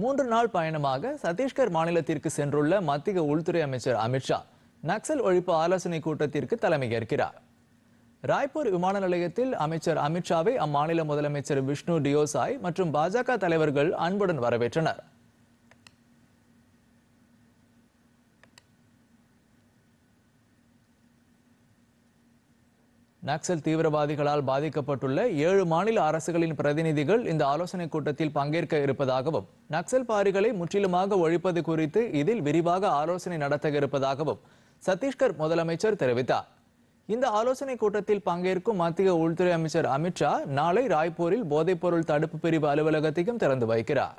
மூன்று நாள் பயணமாக சத்தீஸ்கர் மாநிலத்திற்கு சென்றுள்ள மத்திய உள்துறை அமைச்சர் அமித்ஷா நக்சல் ஒழிப்பு ஆலோசனை கூட்டத்திற்கு தலைமையேற்கிறார் ராய்ப்பூர் விமான நிலையத்தில் அமைச்சர் அமித்ஷாவை அம்மாநில முதலமைச்சர் விஷ்ணு டியோசாய் மற்றும் பாஜக தலைவர்கள் அன்புடன் வரவேற்றனர் நக்சல் தீவிரவாதிகளால் பாதிக்கப்பட்டுள்ள ஏழு மாநில அரசுகளின் பிரதிநிதிகள் இந்த ஆலோசனைக் கூட்டத்தில் பங்கேற்க இருப்பதாகவும் நக்சல் பாரிகளை முற்றிலுமாக ஒழிப்பது குறித்து இதில் விரிவாக ஆலோசனை நடத்த இருப்பதாகவும் சத்தீஸ்கர் முதலமைச்சர் தெரிவித்தார் இந்த ஆலோசனைக் கூட்டத்தில் பங்கேற்கும் மத்திய உள்துறை அமைச்சர் அமித்ஷா நாளை ராய்ப்பூரில் போதைப்பொருள் தடுப்பு பிரிவு அலுவலகத்தையும் திறந்து வைக்கிறார்